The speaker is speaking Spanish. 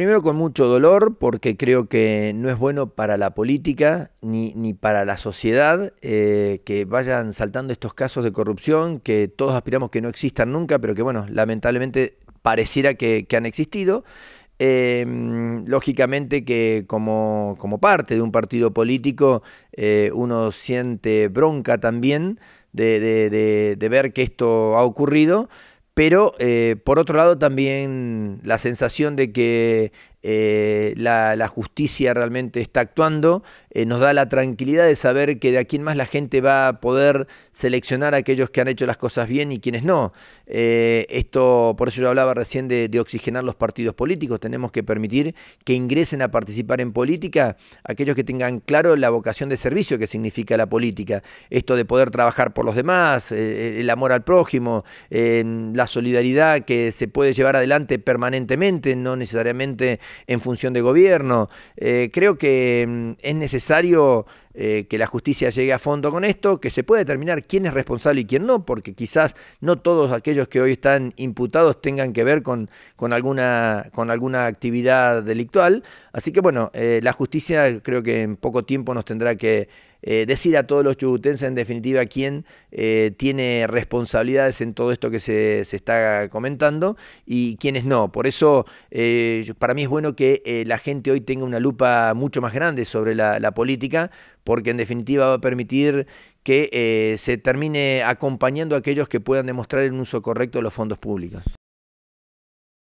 Primero con mucho dolor, porque creo que no es bueno para la política ni, para la sociedad eh, que vayan saltando estos casos de corrupción que todos aspiramos que no existan nunca, pero que bueno, lamentablemente pareciera que, han existido. Em, lógicamente que como, parte de un partido político eh, uno siente bronca también de ver que esto ha ocurrido. Pero eh, por otro lado también la sensación de que eh, la, justicia realmente está actuando, eh, nos da la tranquilidad de saber que de aquí en más la gente va a poder seleccionar a aquellos que han hecho las cosas bien y quienes no. Eh, esto, por eso yo hablaba recién de, de, oxigenar los partidos políticos, tenemos que permitir que ingresen a participar en política aquellos que tengan claro la vocación de servicio que significa la política, esto de poder trabajar por los demás, el amor al prójimo, la solidaridad que se puede llevar adelante permanentemente, no necesariamente en función de gobierno. Eh, creo que mm, es necesario eh, que la justicia llegue a fondo con esto, que se pueda determinar quién es responsable y quién no, porque quizás no todos aquellos que hoy están imputados tengan que ver con, con, alguna, con alguna actividad delictual. Así que bueno, eh, la justicia creo que en poco tiempo nos tendrá que eh, decir a todos los chubutenses en definitiva quién tiene responsabilidades en todo esto que se, se, está comentando y quiénes no. Por eso para mí es bueno que la gente hoy tenga una lupa mucho más grande sobre la política porque en definitiva va a permitir que eh, se termine acompañando a aquellos que puedan demostrar el uso correcto de los fondos públicos.